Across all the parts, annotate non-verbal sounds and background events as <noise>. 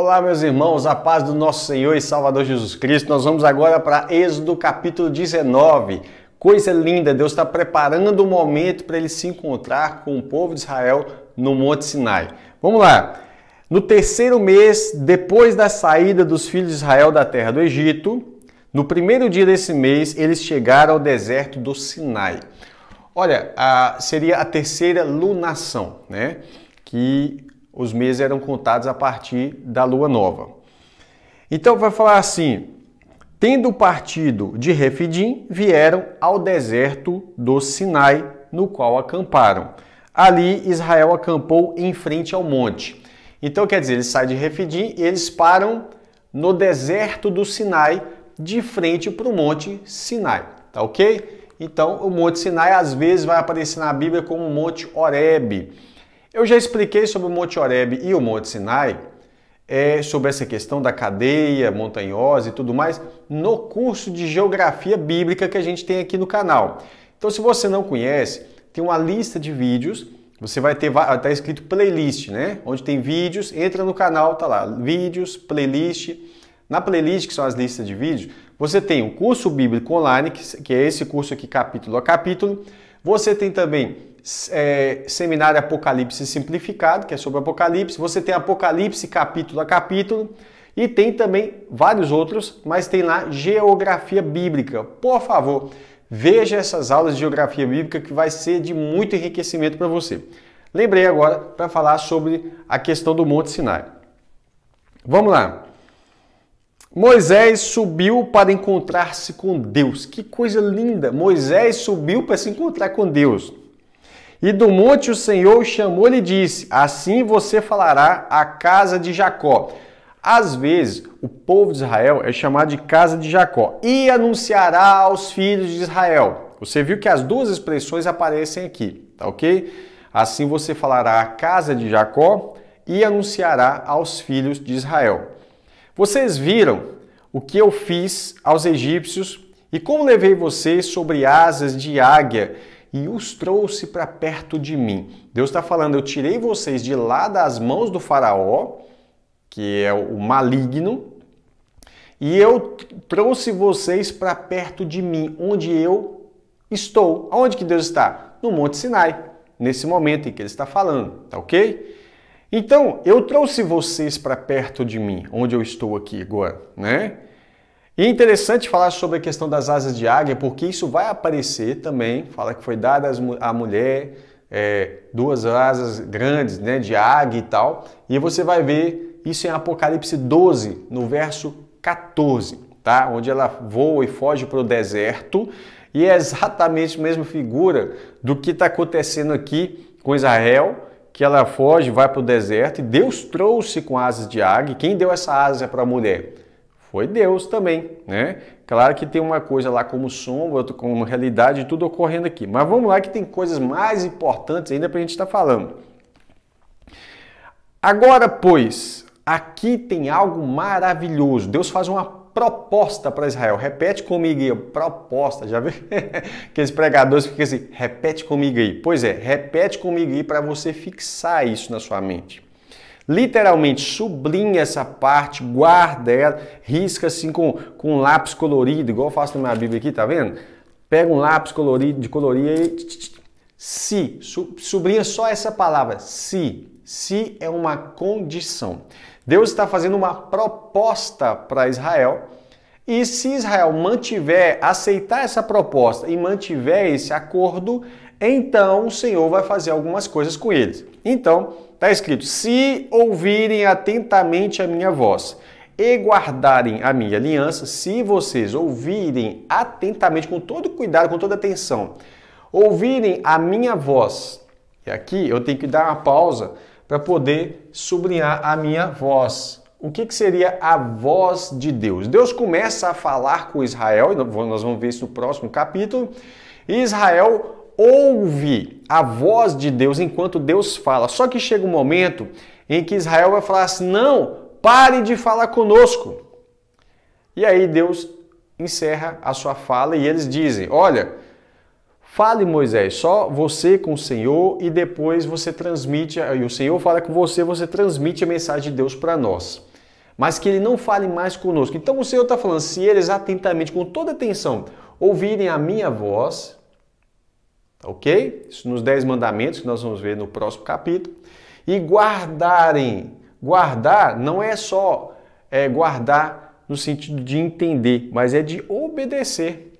Olá, meus irmãos, a paz do nosso Senhor e Salvador Jesus Cristo. Nós vamos agora para Êxodo capítulo 19. Coisa linda, Deus está preparando o um momento para ele se encontrar com o povo de Israel no Monte Sinai. Vamos lá. No terceiro mês, depois da saída dos filhos de Israel da terra do Egito, no primeiro dia desse mês, eles chegaram ao deserto do Sinai. Olha, a, seria a terceira lunação, né? Que os meses eram contados a partir da lua nova. Então vai falar assim: tendo partido de Refidim, vieram ao deserto do Sinai, no qual acamparam. Ali Israel acampou em frente ao monte. Então quer dizer, eles saem de Refidim e eles param no deserto do Sinai, de frente para o monte Sinai, tá ok? Então o monte Sinai às vezes vai aparecer na Bíblia como o monte Horebe eu já expliquei sobre o Monte Oreb e o Monte Sinai, é, sobre essa questão da cadeia montanhosa e tudo mais, no curso de Geografia Bíblica que a gente tem aqui no canal. Então, se você não conhece, tem uma lista de vídeos, você vai ter, está escrito playlist, né? Onde tem vídeos, entra no canal, tá lá, vídeos, playlist. Na playlist, que são as listas de vídeos, você tem o curso bíblico online, que é esse curso aqui capítulo a capítulo. Você tem também é, Seminário Apocalipse Simplificado, que é sobre Apocalipse. Você tem Apocalipse capítulo a capítulo. E tem também vários outros, mas tem lá Geografia Bíblica. Por favor, veja essas aulas de Geografia Bíblica que vai ser de muito enriquecimento para você. Lembrei agora para falar sobre a questão do Monte Sinai. Vamos lá. Moisés subiu para encontrar-se com Deus. Que coisa linda! Moisés subiu para se encontrar com Deus. E do monte o Senhor chamou-lhe e disse: Assim você falará à casa de Jacó. Às vezes, o povo de Israel é chamado de casa de Jacó e anunciará aos filhos de Israel. Você viu que as duas expressões aparecem aqui, tá ok? Assim você falará à casa de Jacó e anunciará aos filhos de Israel. Vocês viram o que eu fiz aos egípcios e como levei vocês sobre asas de águia e os trouxe para perto de mim. Deus está falando: Eu tirei vocês de lá das mãos do Faraó, que é o maligno, e eu trouxe vocês para perto de mim, onde eu estou. Aonde que Deus está? No Monte Sinai, nesse momento em que ele está falando, tá ok? Então, eu trouxe vocês para perto de mim, onde eu estou aqui agora, né? E é interessante falar sobre a questão das asas de águia, porque isso vai aparecer também. Fala que foi dada à mulher é, duas asas grandes, né, de águia e tal. E você vai ver isso em Apocalipse 12, no verso 14, tá? Onde ela voa e foge para o deserto. E é exatamente a mesma figura do que está acontecendo aqui com Israel, que ela foge, vai para o deserto e Deus trouxe com asas de águia. Quem deu essa asa para a mulher? foi Deus também, né? Claro que tem uma coisa lá como sombra, outra como realidade, tudo ocorrendo aqui. Mas vamos lá que tem coisas mais importantes ainda para a gente estar tá falando. Agora, pois, aqui tem algo maravilhoso. Deus faz uma proposta para Israel. Repete comigo aí, proposta. Já viu? Aqueles <laughs> pregadores ficam assim, repete comigo aí. Pois é, repete comigo aí para você fixar isso na sua mente. Literalmente, sublinha essa parte, guarda ela, risca assim com, com um lápis colorido, igual eu faço na minha Bíblia aqui, tá vendo? Pega um lápis colorido, de colorir e... Se, sublinha só essa palavra, se. Se é uma condição. Deus está fazendo uma proposta para Israel e se Israel mantiver, aceitar essa proposta e mantiver esse acordo, então o Senhor vai fazer algumas coisas com eles. Então, está escrito: se ouvirem atentamente a minha voz e guardarem a minha aliança, se vocês ouvirem atentamente, com todo cuidado, com toda atenção, ouvirem a minha voz, e aqui eu tenho que dar uma pausa para poder sublinhar a minha voz. O que, que seria a voz de Deus? Deus começa a falar com Israel, e nós vamos ver isso no próximo capítulo, e Israel ouve a voz de Deus enquanto Deus fala. Só que chega um momento em que Israel vai falar assim: não, pare de falar conosco. E aí Deus encerra a sua fala e eles dizem: olha, fale Moisés, só você com o Senhor e depois você transmite, e o Senhor fala com você, você transmite a mensagem de Deus para nós mas que ele não fale mais conosco. Então o Senhor está falando: se eles atentamente, com toda atenção, ouvirem a minha voz, Tá ok? Isso nos Dez Mandamentos, que nós vamos ver no próximo capítulo. E guardarem. Guardar não é só é, guardar no sentido de entender, mas é de obedecer.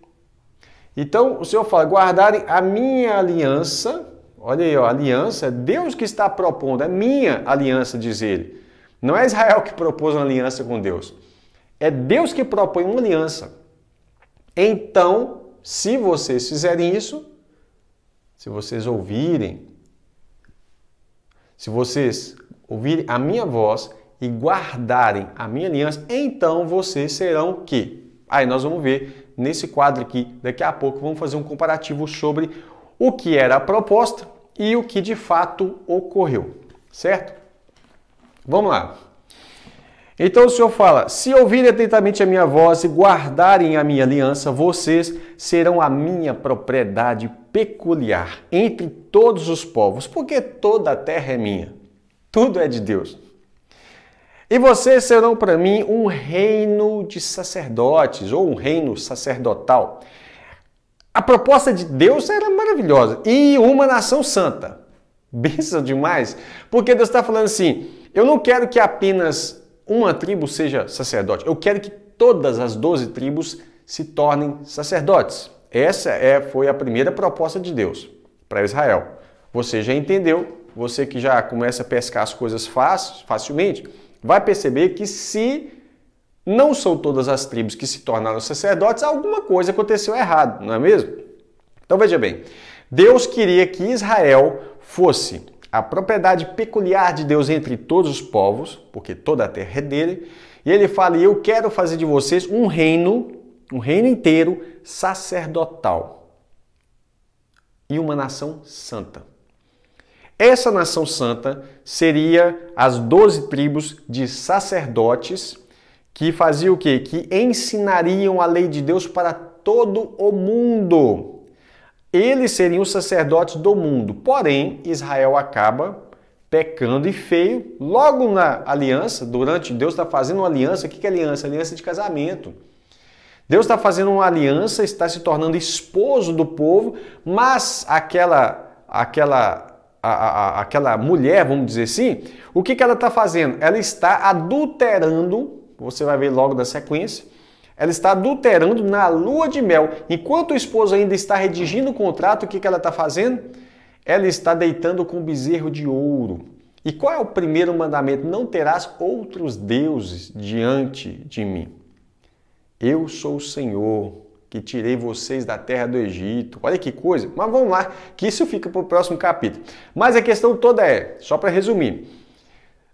Então, o Senhor fala: guardarem a minha aliança. Olha aí, ó, aliança, é Deus que está propondo, é minha aliança, diz ele. Não é Israel que propôs uma aliança com Deus. É Deus que propõe uma aliança. Então, se vocês fizerem isso, se vocês ouvirem, se vocês ouvirem a minha voz e guardarem a minha aliança, então vocês serão o quê? Aí nós vamos ver nesse quadro aqui, daqui a pouco, vamos fazer um comparativo sobre o que era a proposta e o que de fato ocorreu, certo? Vamos lá. Então o Senhor fala: Se ouvirem atentamente a minha voz e guardarem a minha aliança, vocês serão a minha propriedade peculiar entre todos os povos, porque toda a terra é minha, tudo é de Deus. E vocês serão para mim um reino de sacerdotes ou um reino sacerdotal. A proposta de Deus era maravilhosa e uma nação santa. Bênção demais, porque Deus está falando assim: eu não quero que apenas uma tribo seja sacerdote, eu quero que todas as doze tribos se tornem sacerdotes. Essa é, foi a primeira proposta de Deus para Israel. Você já entendeu, você que já começa a pescar as coisas fácil, facilmente, vai perceber que se não são todas as tribos que se tornaram sacerdotes, alguma coisa aconteceu errado, não é mesmo? Então veja bem, Deus queria que Israel fosse a propriedade peculiar de Deus entre todos os povos, porque toda a terra é dele, e ele fala: e Eu quero fazer de vocês um reino um reino inteiro sacerdotal e uma nação santa. Essa nação santa seria as doze tribos de sacerdotes que faziam o quê? Que ensinariam a lei de Deus para todo o mundo. Eles seriam os sacerdotes do mundo. Porém, Israel acaba pecando e feio logo na aliança, durante Deus está fazendo uma aliança. O que é aliança? Aliança de casamento. Deus está fazendo uma aliança, está se tornando esposo do povo, mas aquela, aquela a, a, a, aquela mulher, vamos dizer assim, o que, que ela está fazendo? Ela está adulterando, você vai ver logo da sequência, ela está adulterando na lua de mel. Enquanto o esposo ainda está redigindo o contrato, o que, que ela está fazendo? Ela está deitando com bezerro de ouro. E qual é o primeiro mandamento? Não terás outros deuses diante de mim. Eu sou o Senhor que tirei vocês da terra do Egito. Olha que coisa. Mas vamos lá, que isso fica para o próximo capítulo. Mas a questão toda é, só para resumir,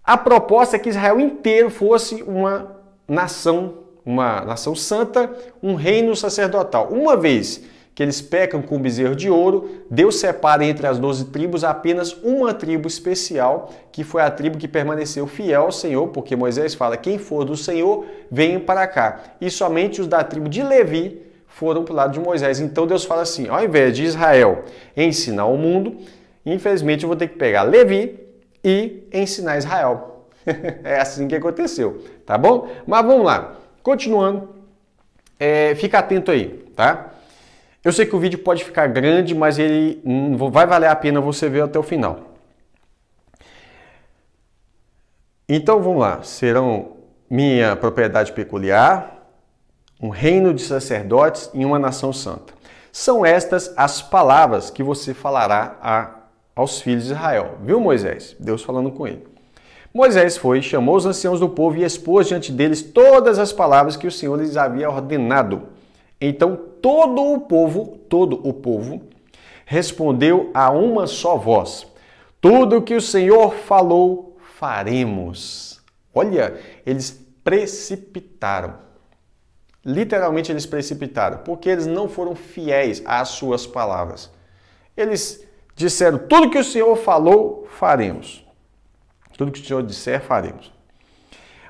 a proposta é que Israel inteiro fosse uma nação, uma nação santa, um reino sacerdotal. Uma vez que eles pecam com o bezerro de ouro, Deus separa entre as doze tribos apenas uma tribo especial, que foi a tribo que permaneceu fiel ao Senhor, porque Moisés fala: quem for do Senhor, venha para cá. E somente os da tribo de Levi foram para o lado de Moisés. Então Deus fala assim: ao invés de Israel ensinar o mundo, infelizmente eu vou ter que pegar Levi e ensinar Israel. <laughs> é assim que aconteceu, tá bom? Mas vamos lá, continuando, é, fica atento aí, tá? Eu sei que o vídeo pode ficar grande, mas ele hum, vai valer a pena você ver até o final. Então vamos lá, serão minha propriedade peculiar, um reino de sacerdotes e uma nação santa. São estas as palavras que você falará a, aos filhos de Israel. Viu Moisés? Deus falando com ele. Moisés foi, chamou os anciãos do povo e expôs diante deles todas as palavras que o Senhor lhes havia ordenado. Então todo o povo, todo o povo, respondeu a uma só voz: Tudo que o Senhor falou, faremos. Olha, eles precipitaram. Literalmente eles precipitaram, porque eles não foram fiéis às suas palavras. Eles disseram: Tudo que o Senhor falou, faremos. Tudo que o Senhor disser, faremos.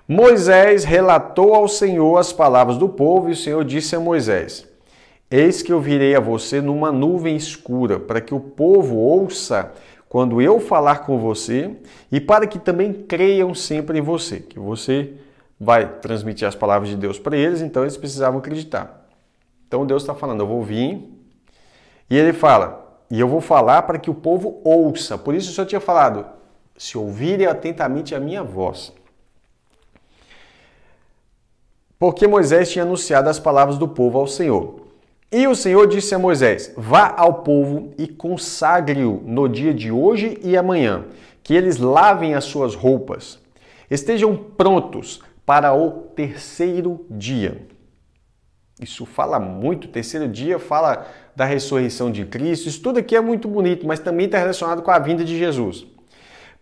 Moisés relatou ao Senhor as palavras do povo e o Senhor disse a Moisés: Eis que eu virei a você numa nuvem escura, para que o povo ouça quando eu falar com você e para que também creiam sempre em você, que você vai transmitir as palavras de Deus para eles, então eles precisavam acreditar. Então Deus está falando, eu vou vir e ele fala, e eu vou falar para que o povo ouça. Por isso o só tinha falado, se ouvirem atentamente a minha voz. Porque Moisés tinha anunciado as palavras do povo ao Senhor. E o Senhor disse a Moisés: Vá ao povo e consagre-o no dia de hoje e amanhã, que eles lavem as suas roupas. Estejam prontos para o terceiro dia. Isso fala muito. O terceiro dia fala da ressurreição de Cristo. Isso tudo aqui é muito bonito, mas também está relacionado com a vinda de Jesus.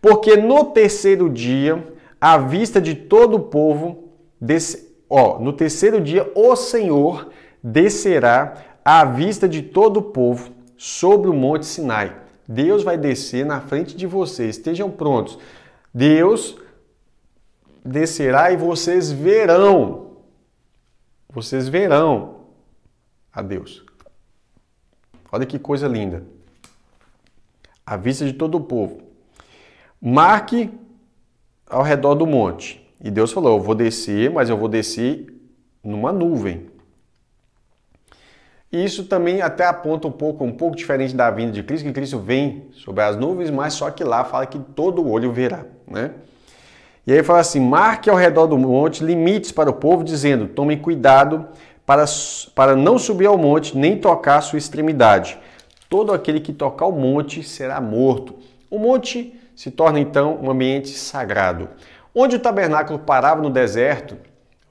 Porque no terceiro dia, à vista de todo o povo, desse, ó, no terceiro dia, o Senhor descerá à vista de todo o povo sobre o Monte Sinai. Deus vai descer na frente de vocês. Estejam prontos. Deus descerá e vocês verão. Vocês verão a Deus. Olha que coisa linda. À vista de todo o povo. Marque ao redor do monte. E Deus falou: Eu vou descer, mas eu vou descer numa nuvem. E isso também até aponta um pouco, um pouco diferente da vinda de Cristo, que Cristo vem sobre as nuvens, mas só que lá fala que todo olho verá, né? E aí fala assim: marque ao redor do monte limites para o povo, dizendo: tomem cuidado para, para não subir ao monte nem tocar a sua extremidade. Todo aquele que tocar o monte será morto. O monte se torna então um ambiente sagrado. Onde o tabernáculo parava no deserto,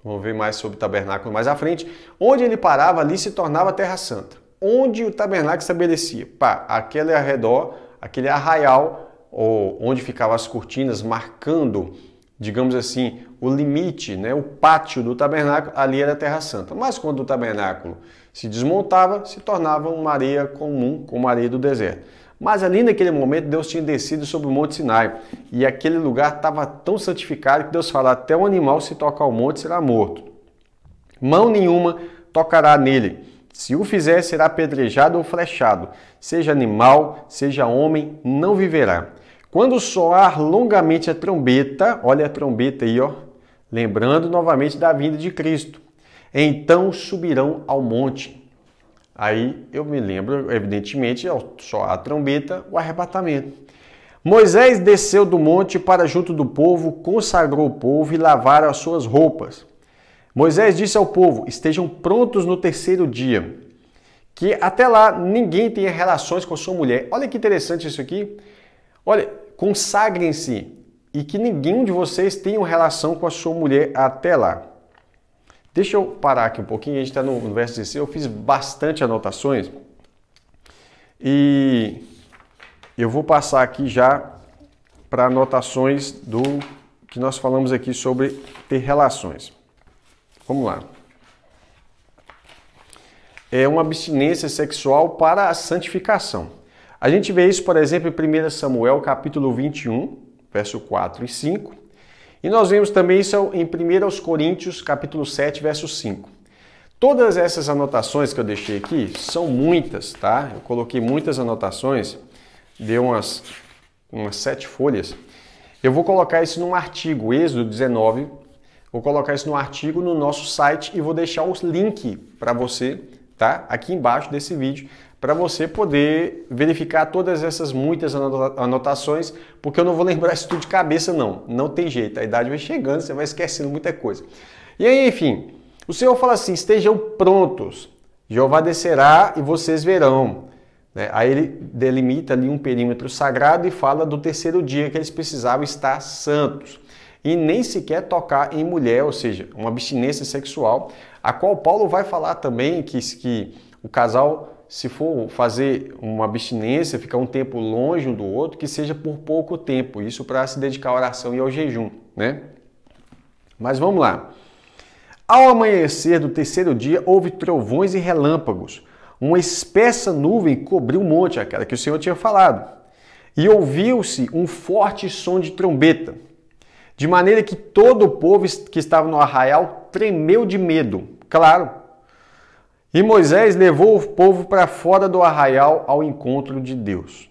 Vamos ver mais sobre o tabernáculo mais à frente. Onde ele parava, ali se tornava Terra Santa. Onde o tabernáculo estabelecia? Pá, aquele arredor, aquele arraial, ou onde ficavam as cortinas, marcando, digamos assim, o limite, né, o pátio do tabernáculo, ali era Terra Santa. Mas quando o tabernáculo se desmontava, se tornava uma areia comum, como a areia do deserto. Mas ali naquele momento Deus tinha descido sobre o Monte Sinai e aquele lugar estava tão santificado que Deus fala: até um animal se tocar ao monte será morto. Mão nenhuma tocará nele. Se o fizer, será apedrejado ou flechado. Seja animal, seja homem, não viverá. Quando soar longamente a trombeta, olha a trombeta aí, ó, lembrando novamente da vinda de Cristo. Então subirão ao monte Aí eu me lembro, evidentemente, ao soar a trombeta, o arrebatamento. Moisés desceu do monte para junto do povo, consagrou o povo e lavaram as suas roupas. Moisés disse ao povo: Estejam prontos no terceiro dia, que até lá ninguém tenha relações com sua mulher. Olha que interessante isso aqui. Olha, consagrem-se e que ninguém de vocês tenha relação com a sua mulher até lá. Deixa eu parar aqui um pouquinho, a gente está no, verso 16, eu fiz bastante anotações e eu vou passar aqui já para anotações do que nós falamos aqui sobre ter relações. Vamos lá. É uma abstinência sexual para a santificação. A gente vê isso, por exemplo, em 1 Samuel capítulo 21, verso 4 e 5. E nós vemos também isso em 1 Coríntios, capítulo 7, verso 5. Todas essas anotações que eu deixei aqui são muitas, tá? Eu coloquei muitas anotações, deu umas, umas sete folhas. Eu vou colocar isso num artigo, Êxodo 19. Vou colocar isso no artigo no nosso site e vou deixar o link para você, tá? Aqui embaixo desse vídeo, para você poder verificar todas essas muitas anotações, porque eu não vou lembrar isso tudo de cabeça, não. Não tem jeito. A idade vai chegando, você vai esquecendo muita coisa. E aí, enfim, o Senhor fala assim: estejam prontos. Jeová descerá e vocês verão. Né? Aí ele delimita ali um perímetro sagrado e fala do terceiro dia que eles precisavam estar santos e nem sequer tocar em mulher, ou seja, uma abstinência sexual, a qual Paulo vai falar também que, que o casal se for fazer uma abstinência, ficar um tempo longe um do outro, que seja por pouco tempo, isso para se dedicar à oração e ao jejum, né? Mas vamos lá. Ao amanhecer do terceiro dia, houve trovões e relâmpagos. Uma espessa nuvem cobriu o monte, aquela que o Senhor tinha falado. E ouviu-se um forte som de trombeta, de maneira que todo o povo que estava no arraial tremeu de medo. Claro, e Moisés levou o povo para fora do arraial ao encontro de Deus.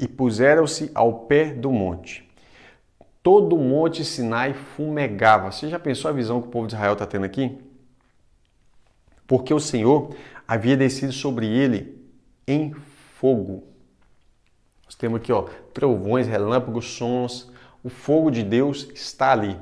E puseram-se ao pé do monte. Todo o monte Sinai fumegava. Você já pensou a visão que o povo de Israel está tendo aqui? Porque o Senhor havia descido sobre ele em fogo. Nós temos aqui, ó, trovões, relâmpagos, sons. O fogo de Deus está ali.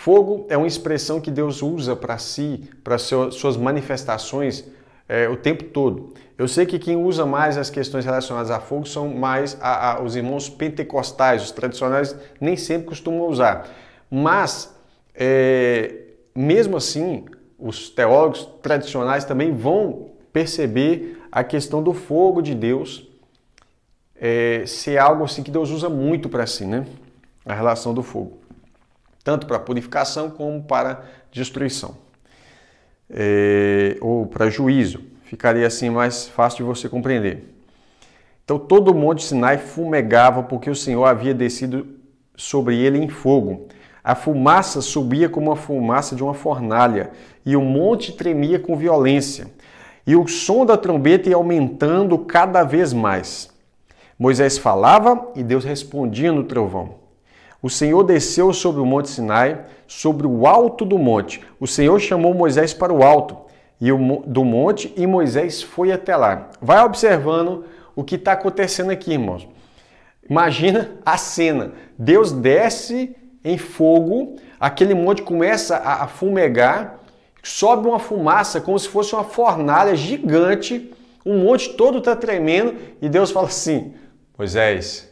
Fogo é uma expressão que Deus usa para si, para suas manifestações é, o tempo todo. Eu sei que quem usa mais as questões relacionadas a fogo são mais a, a, os irmãos pentecostais, os tradicionais nem sempre costumam usar. Mas, é, mesmo assim, os teólogos tradicionais também vão perceber a questão do fogo de Deus é, ser algo assim que Deus usa muito para si, né? A relação do fogo tanto para purificação como para destruição, é, ou para juízo. Ficaria assim mais fácil de você compreender. Então todo o monte Sinai fumegava, porque o Senhor havia descido sobre ele em fogo. A fumaça subia como a fumaça de uma fornalha, e o monte tremia com violência. E o som da trombeta ia aumentando cada vez mais. Moisés falava e Deus respondia no trovão. O Senhor desceu sobre o monte Sinai, sobre o alto do monte. O Senhor chamou Moisés para o alto do monte e Moisés foi até lá. Vai observando o que está acontecendo aqui, irmãos. Imagina a cena. Deus desce em fogo, aquele monte começa a, fumegar, sobe uma fumaça como se fosse uma fornalha gigante, o monte todo está tremendo e Deus fala assim: Moisés,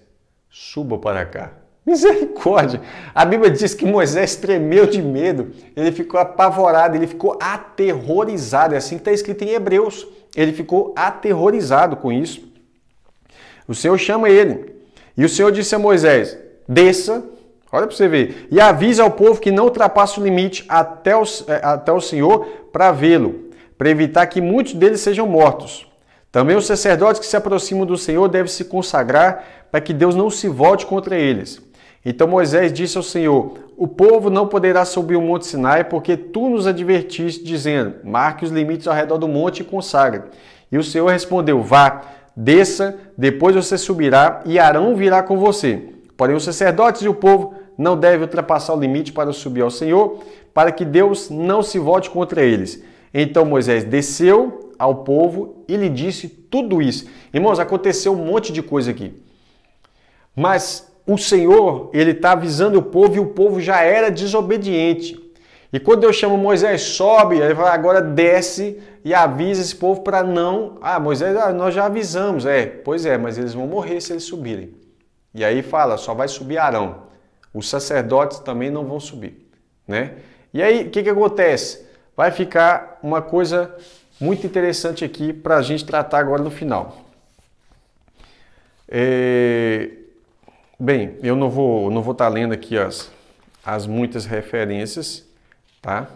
suba para cá. Misericórdia! A Bíblia diz que Moisés tremeu de medo, ele ficou apavorado, ele ficou aterrorizado. É assim que está escrito em Hebreus. Ele ficou aterrorizado com isso. O Senhor chama ele. E o Senhor disse a Moisés: desça, olha para você ver, e avise ao povo que não ultrapasse o limite até o, eh, até o Senhor para vê-lo, para evitar que muitos deles sejam mortos. Também os sacerdotes que se aproximam do Senhor devem se consagrar para que Deus não se volte contra eles. Então Moisés disse ao Senhor: O povo não poderá subir o monte Sinai, porque tu nos advertiste, dizendo: Marque os limites ao redor do monte e consagre. E o Senhor respondeu: Vá, desça, depois você subirá e Arão virá com você. Porém, os sacerdotes e o povo não devem ultrapassar o limite para subir ao Senhor, para que Deus não se volte contra eles. Então Moisés desceu ao povo e lhe disse tudo isso. Irmãos, aconteceu um monte de coisa aqui. Mas o Senhor, ele está avisando o povo e o povo já era desobediente. E quando eu chamo Moisés, sobe, ele fala, agora desce e avisa esse povo para não. Ah, Moisés, ah, nós já avisamos. É, pois é, mas eles vão morrer se eles subirem. E aí fala, só vai subir Arão. Os sacerdotes também não vão subir, né? E aí, o que, que acontece? Vai ficar uma coisa muito interessante aqui para a gente tratar agora no final. É... Bem, eu não vou, não vou estar tá lendo aqui as, as muitas referências, tá?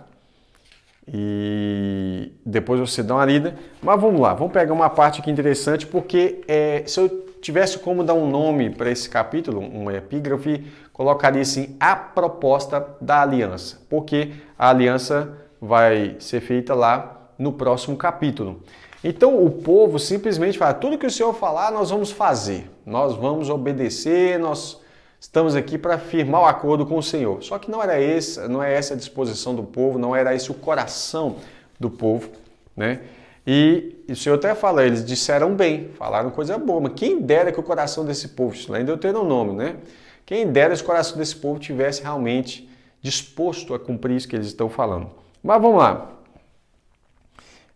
E depois você dá uma lida. Mas vamos lá, vamos pegar uma parte aqui interessante, porque é, se eu tivesse como dar um nome para esse capítulo, uma epígrafe, colocaria assim: A Proposta da Aliança, porque a aliança vai ser feita lá no próximo capítulo. Então o povo simplesmente fala: tudo que o Senhor falar, nós vamos fazer, nós vamos obedecer, nós estamos aqui para firmar o acordo com o Senhor. Só que não era essa, não é essa a disposição do povo, não era esse o coração do povo, né? E, e o Senhor até fala, eles disseram bem, falaram coisa boa, mas quem dera que o coração desse povo, isso lá o nome né? Quem dera se o coração desse povo tivesse realmente disposto a cumprir isso que eles estão falando. Mas vamos lá.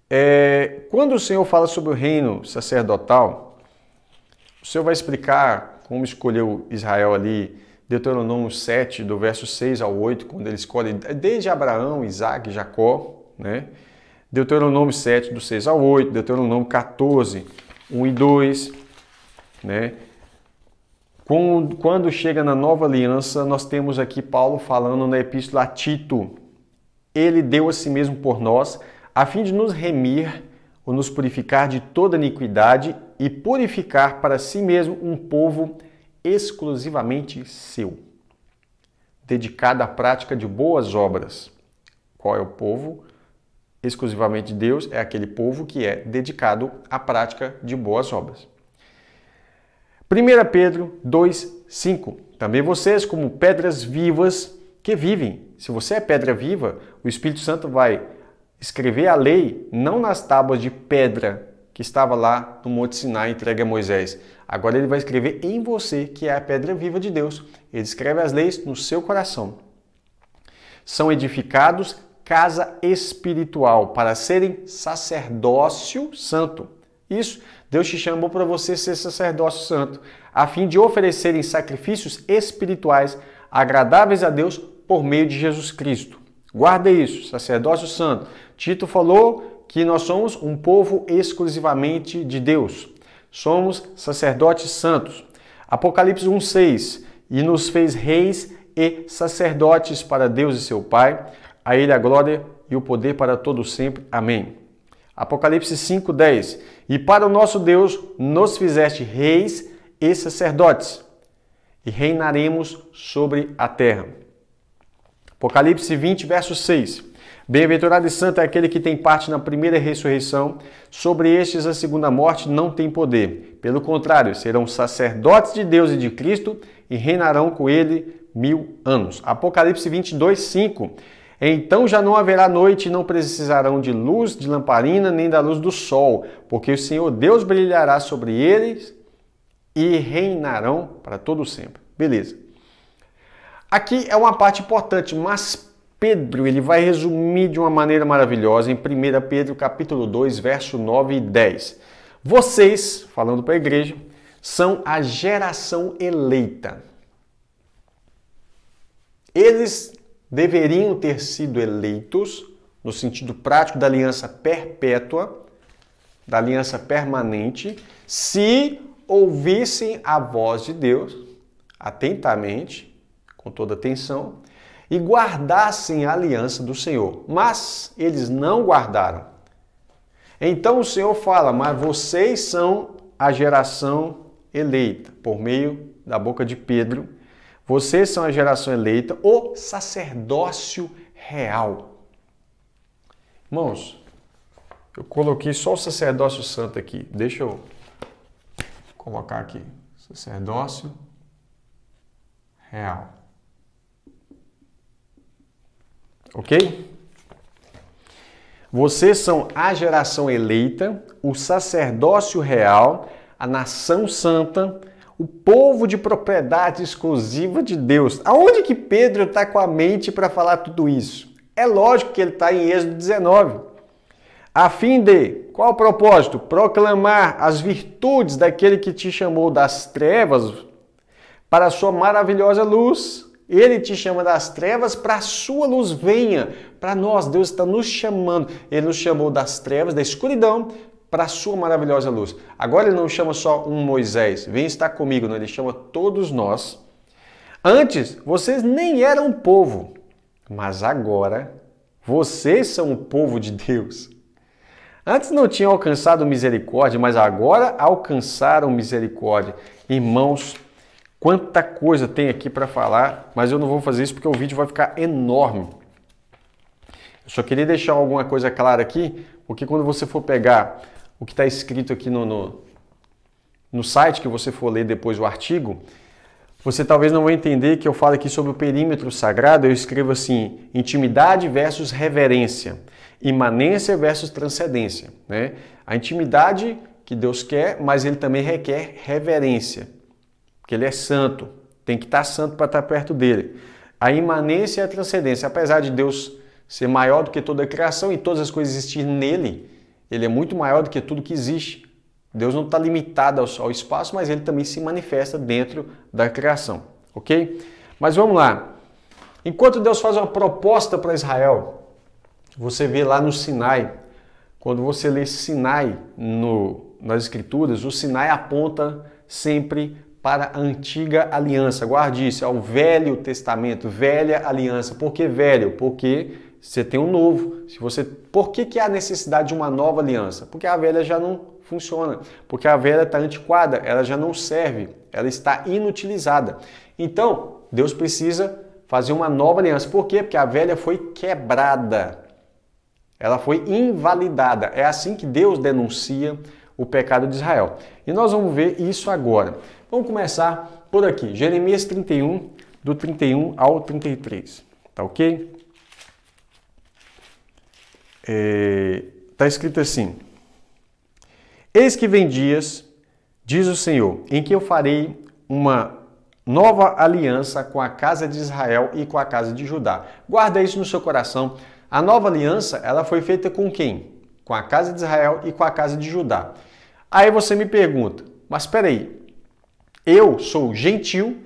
É, quando o Senhor fala sobre o reino sacerdotal, o Senhor vai explicar como escolheu Israel ali, Deuteronômio 7, do verso 6 ao 8, quando ele escolhe desde Abraão, Isaac, Jacó, né? Deuteronômio 7, do 6 ao 8, Deuteronômio 14, 1 e 2, né? Quando chega na nova aliança, nós temos aqui Paulo falando na epístola a Tito. Ele deu a si mesmo por nós a fim de nos remir ou nos purificar de toda iniquidade e purificar para si mesmo um povo exclusivamente seu, dedicado à prática de boas obras. Qual é o povo? Exclusivamente Deus é aquele povo que é dedicado à prática de boas obras. 1 Pedro 2, 5. Também vocês, como pedras vivas que vivem. Se você é pedra viva, o Espírito Santo vai escrever a lei não nas tábuas de pedra que estava lá no Monte Sinai entregue a Moisés. Agora ele vai escrever em você, que é a pedra viva de Deus. Ele escreve as leis no seu coração. São edificados casa espiritual para serem sacerdócio santo. Isso, Deus te chamou para você ser sacerdócio santo, a fim de oferecerem sacrifícios espirituais agradáveis a Deus por meio de Jesus Cristo. Guarda isso, sacerdócio santo. Tito falou que nós somos um povo exclusivamente de Deus. Somos sacerdotes santos. Apocalipse 1:6 e nos fez reis e sacerdotes para Deus e seu Pai. A ele a glória e o poder para todo sempre. Amém. Apocalipse 5:10 E para o nosso Deus nos fizeste reis e sacerdotes, e reinaremos sobre a terra. Apocalipse 20, verso 6. Bem-aventurado e santo é aquele que tem parte na primeira ressurreição. Sobre estes, a segunda morte não tem poder. Pelo contrário, serão sacerdotes de Deus e de Cristo e reinarão com ele mil anos. Apocalipse 22, 5. Então já não haverá noite, e não precisarão de luz, de lamparina, nem da luz do sol, porque o Senhor Deus brilhará sobre eles e reinarão para todo sempre. Beleza. Aqui é uma parte importante, mas Pedro, ele vai resumir de uma maneira maravilhosa em 1 Pedro capítulo 2, verso 9 e 10. Vocês, falando para a igreja, são a geração eleita. Eles deveriam ter sido eleitos no sentido prático da aliança perpétua, da aliança permanente, se ouvissem a voz de Deus atentamente, com toda atenção, e guardassem a aliança do Senhor. Mas eles não guardaram. Então o Senhor fala: Mas vocês são a geração eleita, por meio da boca de Pedro. Vocês são a geração eleita, o sacerdócio real. Irmãos, eu coloquei só o sacerdócio santo aqui. Deixa eu colocar aqui. Sacerdócio real. Ok? Vocês são a geração eleita, o sacerdócio real, a nação santa, o povo de propriedade exclusiva de Deus. Aonde que Pedro está com a mente para falar tudo isso? É lógico que ele está em Êxodo 19. A fim de, qual o propósito? Proclamar as virtudes daquele que te chamou das trevas para a sua maravilhosa luz. Ele te chama das trevas para a sua luz venha. Para nós, Deus está nos chamando. Ele nos chamou das trevas, da escuridão, para a sua maravilhosa luz. Agora ele não chama só um Moisés, vem estar comigo, não. ele chama todos nós. Antes, vocês nem eram povo, mas agora vocês são o povo de Deus. Antes não tinham alcançado misericórdia, mas agora alcançaram misericórdia. Irmãos, Quanta coisa tem aqui para falar, mas eu não vou fazer isso porque o vídeo vai ficar enorme. Eu só queria deixar alguma coisa clara aqui, porque quando você for pegar o que está escrito aqui no, no, no site, que você for ler depois o artigo, você talvez não vai entender que eu falo aqui sobre o perímetro sagrado, eu escrevo assim: intimidade versus reverência, imanência versus transcendência. Né? A intimidade que Deus quer, mas ele também requer reverência porque ele é santo, tem que estar tá santo para estar tá perto dele. A imanência e a transcendência, apesar de Deus ser maior do que toda a criação e todas as coisas existirem nele, ele é muito maior do que tudo que existe. Deus não está limitado ao espaço, mas ele também se manifesta dentro da criação, ok? Mas vamos lá. Enquanto Deus faz uma proposta para Israel, você vê lá no Sinai, quando você lê Sinai no, nas Escrituras, o Sinai aponta sempre para a antiga aliança. Guarde isso, é o Velho Testamento, velha aliança. Por que velho? Porque você tem um novo. Se você, por que, que há necessidade de uma nova aliança? Porque a velha já não funciona, porque a velha está antiquada, ela já não serve, ela está inutilizada. Então, Deus precisa fazer uma nova aliança. Por quê? Porque a velha foi quebrada. Ela foi invalidada. É assim que Deus denuncia o pecado de Israel. E nós vamos ver isso agora. Vamos começar por aqui, Jeremias 31, do 31 ao 33, tá ok? Está é, tá escrito assim: Eis que vem dias, diz o Senhor, em que eu farei uma nova aliança com a casa de Israel e com a casa de Judá. Guarda isso no seu coração. A nova aliança, ela foi feita com quem? Com a casa de Israel e com a casa de Judá. Aí você me pergunta, mas espera aí, eu sou gentil,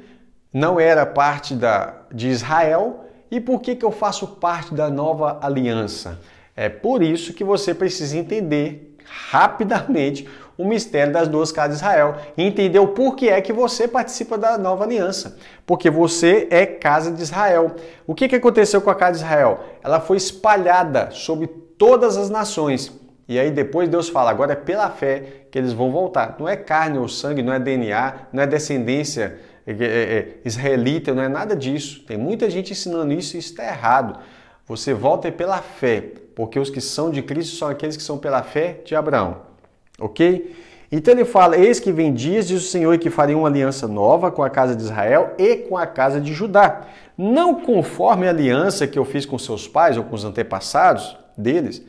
não era parte da, de Israel, e por que, que eu faço parte da nova aliança? É por isso que você precisa entender rapidamente o mistério das duas casas de Israel e entender o porquê é que você participa da nova aliança. Porque você é casa de Israel. O que, que aconteceu com a casa de Israel? Ela foi espalhada sobre todas as nações. E aí depois Deus fala, agora é pela fé que eles vão voltar. Não é carne ou sangue, não é DNA, não é descendência é, é, é, israelita, não é nada disso. Tem muita gente ensinando isso e isso está errado. Você volta é pela fé, porque os que são de Cristo são aqueles que são pela fé de Abraão. Ok? Então ele fala: Eis que vem dias, diz o Senhor, que farei uma aliança nova com a casa de Israel e com a casa de Judá. Não conforme a aliança que eu fiz com seus pais ou com os antepassados deles,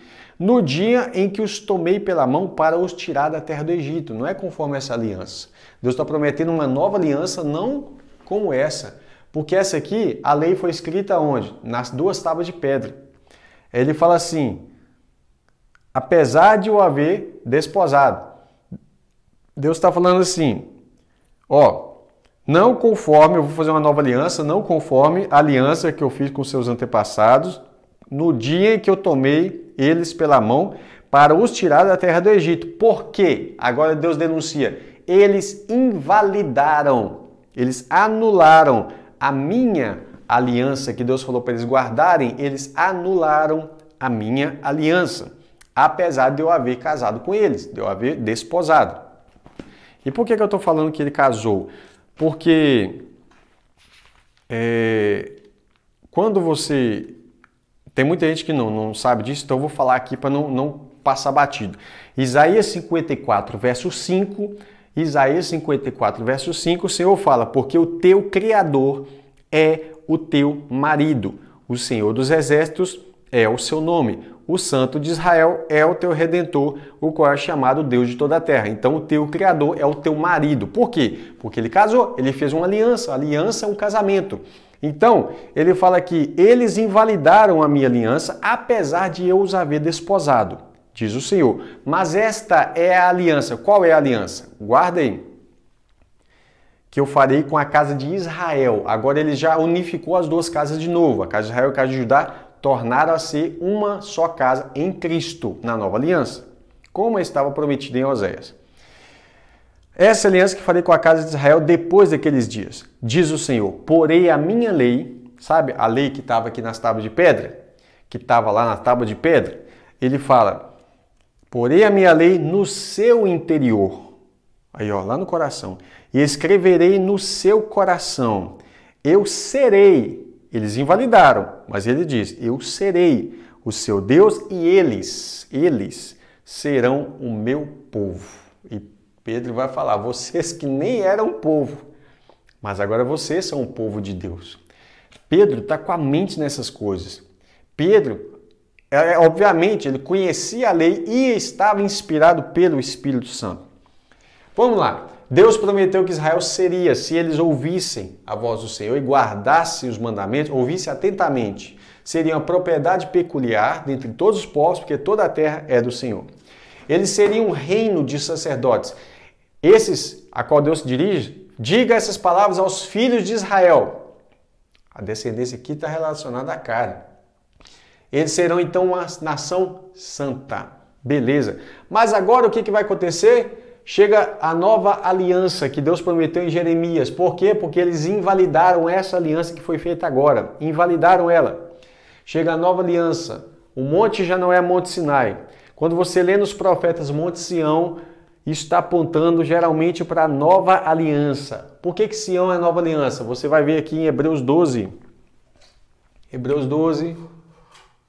no dia em que os tomei pela mão para os tirar da terra do Egito. Não é conforme essa aliança. Deus está prometendo uma nova aliança, não como essa. Porque essa aqui, a lei foi escrita onde? Nas duas tábuas de pedra. Ele fala assim: apesar de o haver desposado, Deus está falando assim: ó, não conforme, eu vou fazer uma nova aliança, não conforme a aliança que eu fiz com seus antepassados no dia em que eu tomei eles pela mão para os tirar da terra do Egito. Por quê? Agora Deus denuncia. Eles invalidaram, eles anularam a minha aliança que Deus falou para eles guardarem, eles anularam a minha aliança, apesar de eu haver casado com eles, de eu haver desposado. E por que, que eu estou falando que ele casou? Porque é, quando você tem muita gente que não, não sabe disso, então eu vou falar aqui para não, não passar batido. Isaías 54, verso 5, Isaías 54, verso 5, o Senhor fala: Porque o teu Criador é o teu marido, o Senhor dos Exércitos é o seu nome, o Santo de Israel é o teu redentor, o qual é chamado Deus de toda a terra. Então, o teu Criador é o teu marido. Por quê? Porque ele casou, ele fez uma aliança, a aliança é um casamento. Então, ele fala que eles invalidaram a minha aliança, apesar de eu os haver desposado, diz o Senhor. Mas esta é a aliança. Qual é a aliança? Guardem. Que eu farei com a casa de Israel. Agora ele já unificou as duas casas de novo. A casa de Israel e a casa de Judá tornaram a ser uma só casa em Cristo, na nova aliança, como estava prometido em Oséias. Essa aliança que farei com a casa de Israel depois daqueles dias, diz o Senhor. Porei a minha lei, sabe? A lei que estava aqui nas tábuas de pedra, que estava lá na tábua de pedra. Ele fala: Porei a minha lei no seu interior, aí ó, lá no coração, e escreverei no seu coração. Eu serei. Eles invalidaram, mas ele diz: Eu serei o seu Deus e eles, eles serão o meu povo. Pedro vai falar: vocês que nem eram povo, mas agora vocês são o povo de Deus. Pedro está com a mente nessas coisas. Pedro, é, é, obviamente, ele conhecia a lei e estava inspirado pelo Espírito Santo. Vamos lá. Deus prometeu que Israel seria se eles ouvissem a voz do Senhor e guardassem os mandamentos, ouvissem atentamente. Seria uma propriedade peculiar dentre todos os povos, porque toda a terra é do Senhor. Eles seriam um reino de sacerdotes. Esses a qual Deus se dirige, diga essas palavras aos filhos de Israel. A descendência aqui está relacionada à carne. Eles serão então uma nação santa. Beleza. Mas agora o que, que vai acontecer? Chega a nova aliança que Deus prometeu em Jeremias. Por quê? Porque eles invalidaram essa aliança que foi feita agora. Invalidaram ela. Chega a nova aliança. O monte já não é Monte Sinai. Quando você lê nos profetas Monte Sião, está apontando geralmente para a nova aliança. Por que, que Sião é nova aliança? Você vai ver aqui em Hebreus 12. Hebreus 12,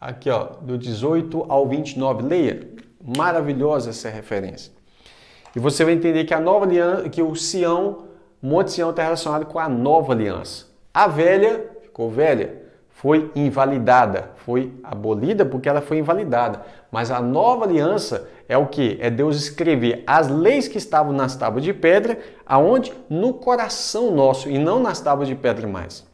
aqui ó, do 18 ao 29. Leia, maravilhosa essa referência. E você vai entender que a nova aliança, que o Sião, Monte Sião está relacionado com a nova aliança. A velha ficou velha, foi invalidada, foi abolida porque ela foi invalidada. Mas a nova aliança é o que? É Deus escrever as leis que estavam nas tábuas de pedra, aonde? No coração nosso e não nas tábuas de pedra mais.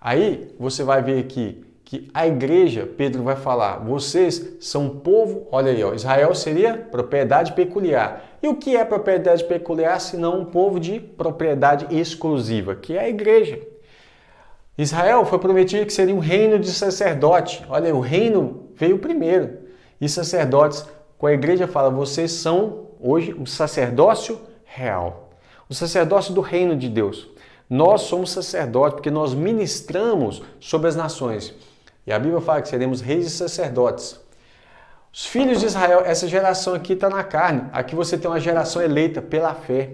Aí você vai ver aqui que a igreja, Pedro vai falar, vocês são povo, olha aí, ó, Israel seria propriedade peculiar. E o que é propriedade peculiar senão um povo de propriedade exclusiva, que é a igreja? Israel foi prometido que seria um reino de sacerdote. Olha, o reino veio primeiro. E sacerdotes, com a igreja fala, vocês são hoje um sacerdócio real. O sacerdócio do reino de Deus. Nós somos sacerdotes porque nós ministramos sobre as nações. E a Bíblia fala que seremos reis e sacerdotes. Os filhos de Israel, essa geração aqui está na carne. Aqui você tem uma geração eleita pela fé.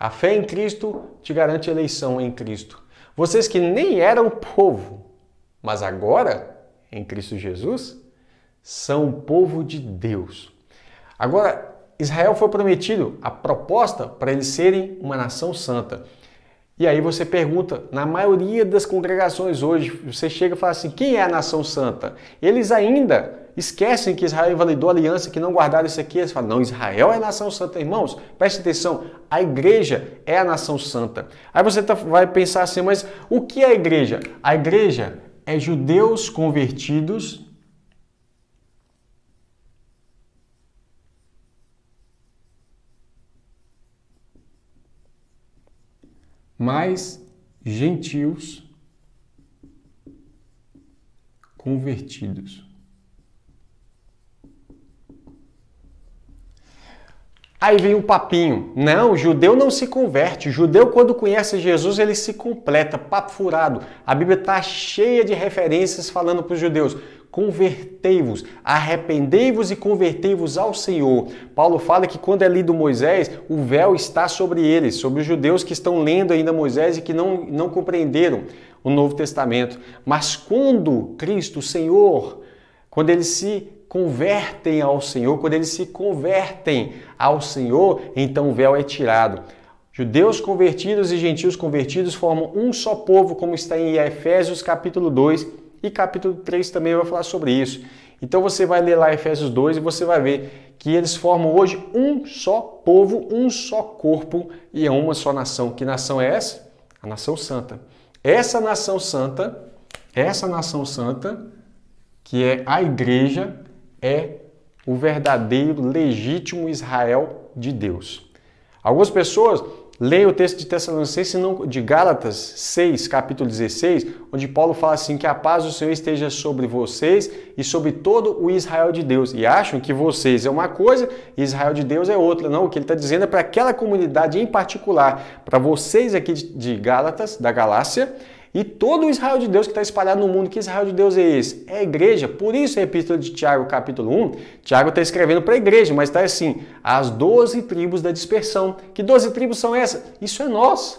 A fé em Cristo te garante eleição em Cristo. Vocês que nem eram povo, mas agora, em Cristo Jesus, são povo de Deus. Agora, Israel foi prometido a proposta para eles serem uma nação santa. E aí você pergunta, na maioria das congregações hoje, você chega e fala assim: quem é a nação santa? Eles ainda esquecem que Israel invalidou a aliança, que não guardaram isso aqui. Eles falam, não, Israel é a nação santa. Irmãos, preste atenção, a igreja é a nação santa. Aí você tá, vai pensar assim, mas o que é a igreja? A igreja é judeus convertidos mais gentios convertidos. Aí vem o um papinho. Não, judeu não se converte. Judeu, quando conhece Jesus, ele se completa. Papo furado. A Bíblia está cheia de referências falando para os judeus. Convertei-vos, arrependei-vos e convertei-vos ao Senhor. Paulo fala que quando é lido Moisés, o véu está sobre eles, sobre os judeus que estão lendo ainda Moisés e que não, não compreenderam o Novo Testamento. Mas quando Cristo, o Senhor, quando eles se convertem ao Senhor, quando eles se convertem ao Senhor, então o véu é tirado. Judeus convertidos e gentios convertidos formam um só povo, como está em Efésios capítulo 2 e capítulo 3 também vai falar sobre isso. Então você vai ler lá Efésios 2 e você vai ver que eles formam hoje um só povo, um só corpo e é uma só nação. Que nação é essa? A nação santa. Essa nação santa, essa nação santa que é a igreja é o verdadeiro, legítimo Israel de Deus. Algumas pessoas leem o texto de Tessalonicenses, de Gálatas 6, capítulo 16, onde Paulo fala assim: que a paz do Senhor esteja sobre vocês e sobre todo o Israel de Deus. E acham que vocês é uma coisa e Israel de Deus é outra. Não, o que ele está dizendo é para aquela comunidade em particular, para vocês aqui de Gálatas, da Galácia e todo o Israel de Deus que está espalhado no mundo, que Israel de Deus é esse? É a igreja. Por isso, a epístola de Tiago, capítulo 1, Tiago está escrevendo para a igreja, mas está assim: as 12 tribos da dispersão. Que 12 tribos são essas? Isso é nós.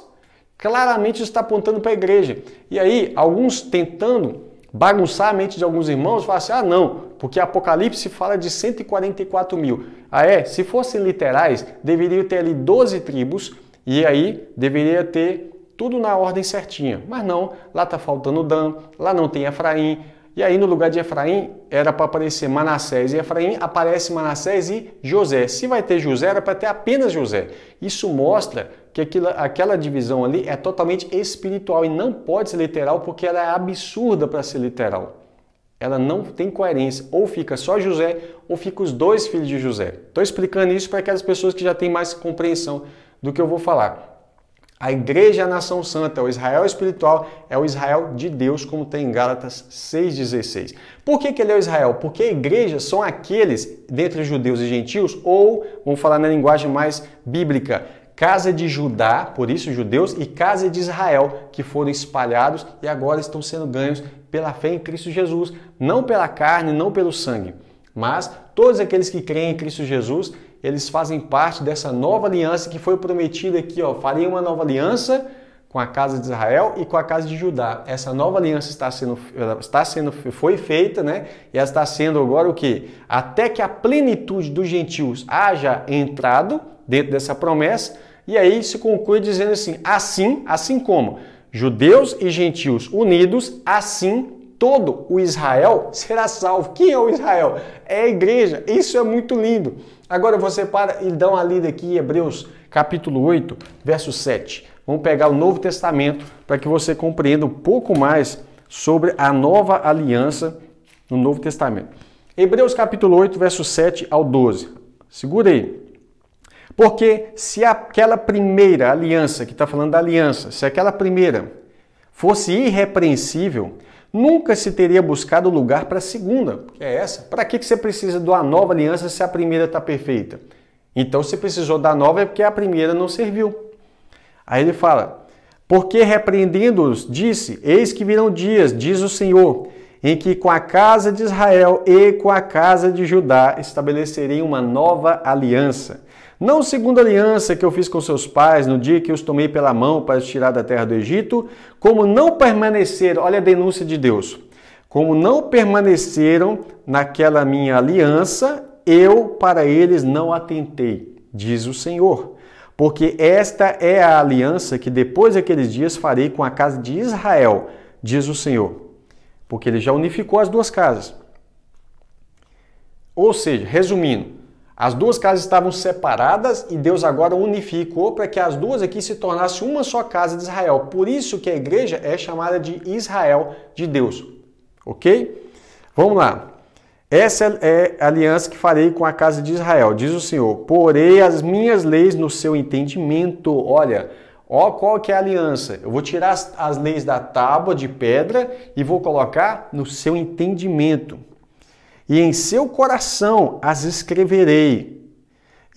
Claramente está apontando para a igreja. E aí, alguns tentando bagunçar a mente de alguns irmãos, falam assim: ah, não, porque Apocalipse fala de 144 mil. Ah, é? Se fossem literais, deveria ter ali 12 tribos e aí deveria ter tudo na ordem certinha. Mas não, lá está faltando Dan, lá não tem Efraim. E aí, no lugar de Efraim, era para aparecer Manassés e Efraim, aparece Manassés e José. Se vai ter José, era para ter apenas José. Isso mostra que aquilo, aquela divisão ali é totalmente espiritual e não pode ser literal porque ela é absurda para ser literal. Ela não tem coerência. Ou fica só José, ou fica os dois filhos de José. Estou explicando isso para aquelas pessoas que já têm mais compreensão do que eu vou falar. A igreja é a nação santa, é o Israel espiritual é o Israel de Deus, como tem em Gálatas 6,16. Por que, que ele é o Israel? Porque a igreja são aqueles, dentre judeus e gentios, ou, vamos falar na linguagem mais bíblica, casa de Judá, por isso judeus, e casa de Israel, que foram espalhados e agora estão sendo ganhos pela fé em Cristo Jesus, não pela carne, não pelo sangue, mas todos aqueles que creem em Cristo Jesus eles fazem parte dessa nova aliança que foi prometida aqui, ó, faria uma nova aliança com a casa de Israel e com a casa de Judá. Essa nova aliança está sendo, está sendo foi feita, né? E ela está sendo agora o que? Até que a plenitude dos gentios haja entrado dentro dessa promessa, e aí se conclui dizendo assim: assim, assim como judeus e gentios unidos, assim todo o Israel será salvo. Quem é o Israel? É a igreja. Isso é muito lindo. Agora você para e dá uma lida aqui em Hebreus capítulo 8, verso 7. Vamos pegar o Novo Testamento para que você compreenda um pouco mais sobre a nova aliança no Novo Testamento. Hebreus capítulo 8, verso 7 ao 12. Segura aí. Porque se aquela primeira aliança, que está falando da aliança, se aquela primeira fosse irrepreensível, Nunca se teria buscado lugar para a segunda, que é essa. Para que, você precisa de uma nova aliança se a primeira está perfeita? Então você precisou da nova é porque a primeira não serviu. Aí ele fala: Porque repreendendo-os, disse: Eis que virão dias, diz o Senhor, em que com a casa de Israel e com a casa de Judá estabelecerei uma nova aliança não segundo a aliança que eu fiz com seus pais no dia que os tomei pela mão para os tirar da terra do Egito, como não permaneceram, olha a denúncia de Deus, como não permaneceram naquela minha aliança, eu para eles não atentei, diz o Senhor. Porque esta é a aliança que depois daqueles dias farei com a casa de Israel, diz o Senhor. Porque ele já unificou as duas casas. Ou seja, resumindo, as duas casas estavam separadas e Deus agora unificou para que as duas aqui se tornassem uma só casa de Israel. Por isso que a igreja é chamada de Israel de Deus. Ok? Vamos lá. Essa é a aliança que farei com a casa de Israel, diz o Senhor. Porei as minhas leis no seu entendimento. Olha, ó, qual que é a aliança? Eu vou tirar as, as leis da tábua de pedra e vou colocar no seu entendimento e em seu coração as escreverei.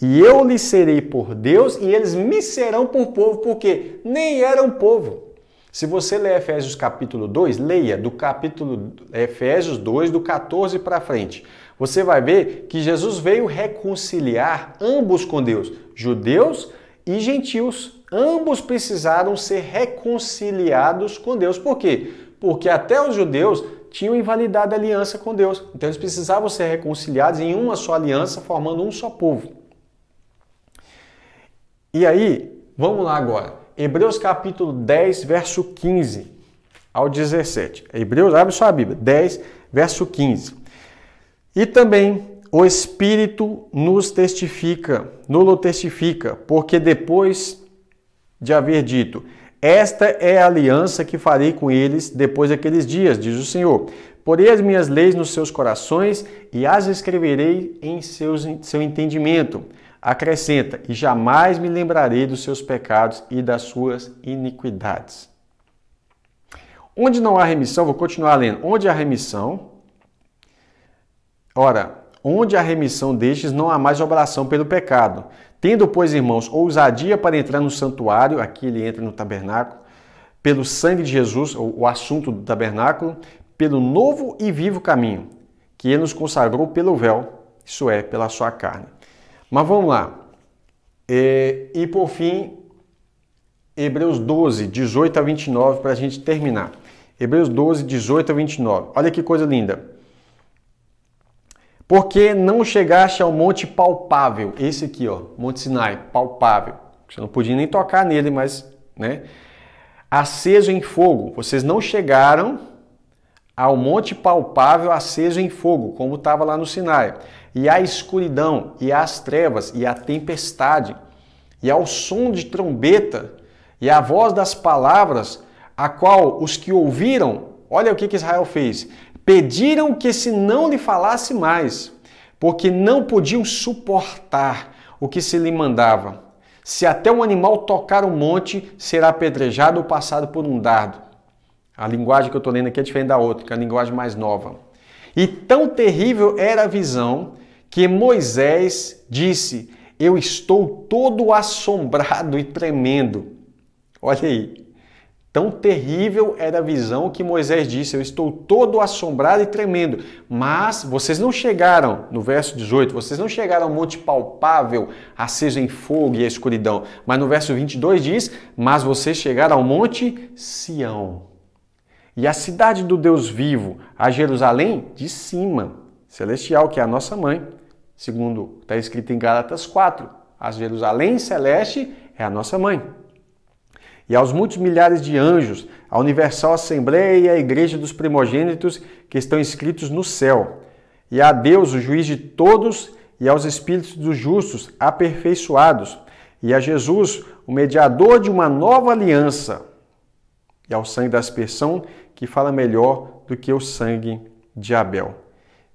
E eu lhe serei por Deus e eles me serão por povo, porque nem eram povo. Se você ler Efésios capítulo 2, leia do capítulo Efésios 2, do 14 para frente. Você vai ver que Jesus veio reconciliar ambos com Deus, judeus e gentios. Ambos precisaram ser reconciliados com Deus. Por quê? Porque até os judeus tinham invalidado a aliança com Deus. Então eles precisavam ser reconciliados em uma só aliança, formando um só povo. E aí, vamos lá agora. Hebreus capítulo 10, verso 15 ao 17. Hebreus, abre sua Bíblia. 10, verso 15. E também o Espírito nos testifica, nulo testifica, porque depois de haver dito, esta é a aliança que farei com eles depois daqueles dias, diz o Senhor. Porei as minhas leis nos seus corações e as escreverei em seus, seu entendimento. Acrescenta: E jamais me lembrarei dos seus pecados e das suas iniquidades. Onde não há remissão, vou continuar lendo. Onde há remissão, ora, onde há remissão destes, não há mais obração pelo pecado. Tendo, pois, irmãos, ousadia para entrar no santuário, aqui ele entra no tabernáculo, pelo sangue de Jesus, o assunto do tabernáculo, pelo novo e vivo caminho, que ele nos consagrou pelo véu, isso é, pela sua carne. Mas vamos lá. E, é, e por fim, Hebreus 12, 18 a 29, para a gente terminar. Hebreus 12, 18 a 29. Olha que coisa linda. Porque não chegaste ao monte palpável? Esse aqui, ó, Monte Sinai, palpável. Você não podia nem tocar nele, mas, né? Aceso em fogo. Vocês não chegaram ao monte palpável aceso em fogo, como estava lá no Sinai. E à escuridão, e às trevas, e à tempestade, e ao som de trombeta, e à voz das palavras, a qual os que ouviram, olha o que, que Israel fez, Pediram que se não lhe falasse mais, porque não podiam suportar o que se lhe mandava. Se até um animal tocar o um monte, será apedrejado ou passado por um dardo. A linguagem que eu estou lendo aqui é diferente da outra, que é a linguagem mais nova. E tão terrível era a visão que Moisés disse: Eu estou todo assombrado e tremendo. Olha aí. Tão terrível era a visão que Moisés disse: Eu estou todo assombrado e tremendo. Mas vocês não chegaram, no verso 18, vocês não chegaram ao monte palpável, aceso em fogo e a escuridão. Mas no verso 22 diz: Mas vocês chegaram ao monte Sião. E a cidade do Deus vivo, a Jerusalém de cima, celestial, que é a nossa mãe, segundo está escrito em Gálatas 4. A Jerusalém celeste é a nossa mãe e aos muitos milhares de anjos, à Universal Assembleia e à Igreja dos Primogênitos que estão inscritos no céu, e a Deus, o juiz de todos, e aos espíritos dos justos aperfeiçoados, e a Jesus, o mediador de uma nova aliança, e ao sangue da aspersão que fala melhor do que o sangue de Abel.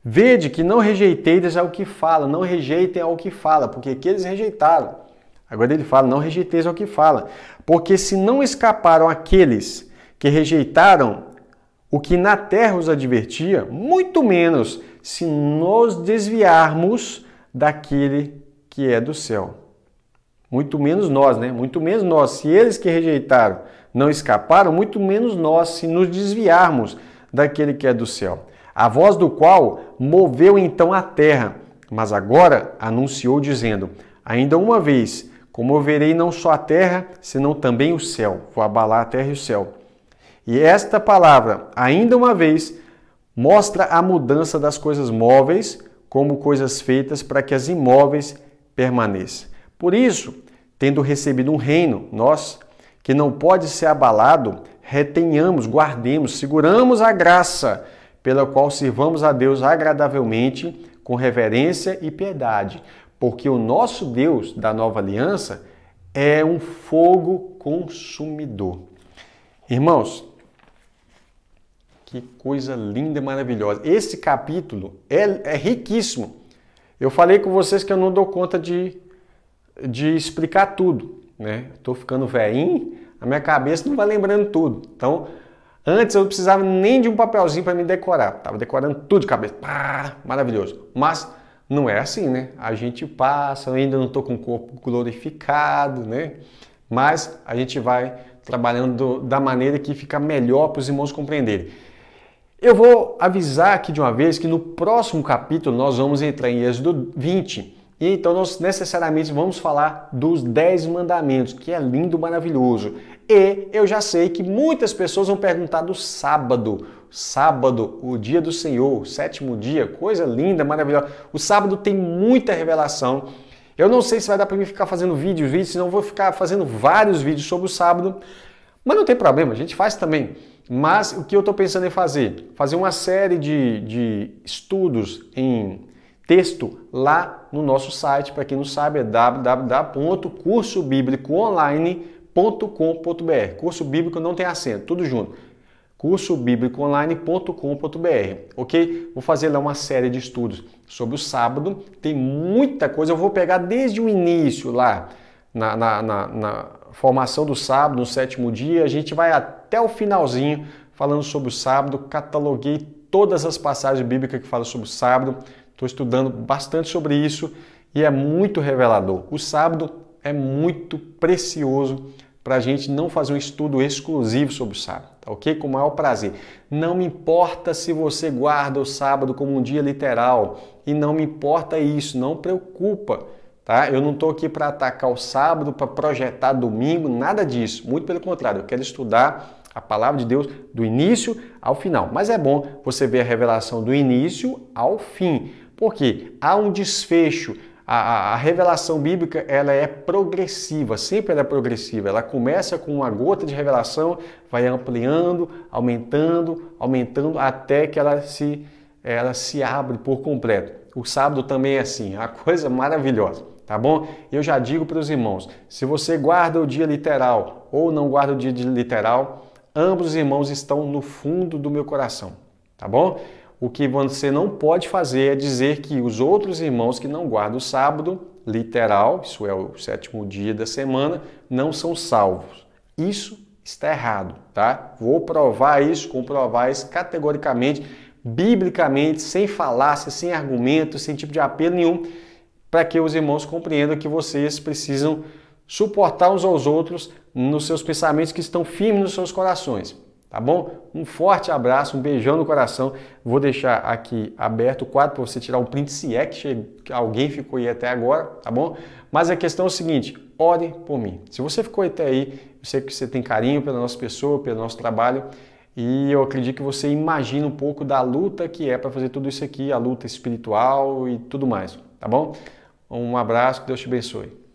Vede que não rejeiteis ao que fala, não rejeitem ao que fala, porque que eles rejeitaram Agora ele fala: não rejeiteis ao que fala, porque se não escaparam aqueles que rejeitaram o que na terra os advertia, muito menos se nos desviarmos daquele que é do céu. Muito menos nós, né? Muito menos nós. Se eles que rejeitaram não escaparam, muito menos nós se nos desviarmos daquele que é do céu. A voz do qual moveu então a terra, mas agora anunciou, dizendo: Ainda uma vez Comoverei não só a terra, senão também o céu. Vou abalar a terra e o céu. E esta palavra, ainda uma vez, mostra a mudança das coisas móveis como coisas feitas para que as imóveis permaneçam. Por isso, tendo recebido um reino, nós, que não pode ser abalado, retenhamos, guardemos, seguramos a graça pela qual sirvamos a Deus agradavelmente, com reverência e piedade porque o nosso Deus da nova aliança é um fogo consumidor. Irmãos, que coisa linda e maravilhosa. Esse capítulo é, é riquíssimo. Eu falei com vocês que eu não dou conta de, de explicar tudo, né? Estou ficando velhinho, a minha cabeça não vai lembrando tudo. Então, antes eu não precisava nem de um papelzinho para me decorar. Estava decorando tudo de cabeça. Pá, maravilhoso. Mas não é assim, né? A gente passa, ainda não estou com o corpo glorificado, né? Mas a gente vai trabalhando da maneira que fica melhor para os irmãos compreenderem. Eu vou avisar aqui de uma vez que no próximo capítulo nós vamos entrar em Êxodo 20 e então nós necessariamente vamos falar dos 10 mandamentos, que é lindo, maravilhoso. E eu já sei que muitas pessoas vão perguntar do sábado. Sábado, o dia do Senhor, o sétimo dia, coisa linda, maravilhosa. O sábado tem muita revelação. Eu não sei se vai dar para mim ficar fazendo vídeos, vídeos, senão vou ficar fazendo vários vídeos sobre o sábado. Mas não tem problema, a gente faz também. Mas o que eu estou pensando em fazer? Fazer uma série de, de estudos em texto lá no nosso site. Para quem não sabe, é www.cursobiblicoonline.com.br. Curso bíblico não tem acento, tudo junto. cursobiblicoonline.com.br, ok? Vou fazer lá uma série de estudos sobre o sábado. Tem muita coisa, eu vou pegar desde o início lá. Na, na, na, na, formação do sábado, no sétimo dia, a gente vai até o finalzinho falando sobre o sábado, cataloguei todas as passagens bíblicas que falam sobre o sábado, Estou estudando bastante sobre isso e é muito revelador. O sábado é muito precioso para a gente não fazer um estudo exclusivo sobre o sábado, tá ok? Com o maior prazer. Não me importa se você guarda o sábado como um dia literal e não me importa isso, não preocupa, tá? Eu não estou aqui para atacar o sábado, para projetar domingo, nada disso. Muito pelo contrário, eu quero estudar a palavra de Deus do início ao final. Mas é bom você ver a revelação do início ao fim porque há um desfecho, a, a, revelação bíblica ela é progressiva, sempre ela é progressiva. Ela começa com uma gota de revelação, vai ampliando, aumentando, aumentando até que ela se ela se abre por completo. O sábado também é assim, a <laughs> coisa maravilhosa, tá bom? Eu já digo para os irmãos, se você guarda o dia literal ou não guarda o dia literal, ambos os irmãos estão no fundo do meu coração, tá bom? O que você não pode fazer é dizer que os outros irmãos que não guardam o sábado, literal, isso é o sétimo dia da semana, não são salvos. Isso está errado, tá? Vou provar isso, comprovar isso categoricamente, biblicamente, sem falácia, sem argumento, sem tipo de apelo nenhum, para que os irmãos compreendam que vocês precisam suportar uns aos outros nos seus pensamentos que estão firmes nos seus corações. Tá bom? Um forte abraço, um beijão no coração. Vou deixar aqui aberto o quadro para você tirar um print se é que alguém ficou aí até agora, tá bom? Mas a questão é o seguinte: ore por mim. Se você ficou até aí, eu sei que você tem carinho pela nossa pessoa, pelo nosso trabalho. E eu acredito que você imagina um pouco da luta que é para fazer tudo isso aqui, a luta espiritual e tudo mais, tá bom? Um abraço, que Deus te abençoe.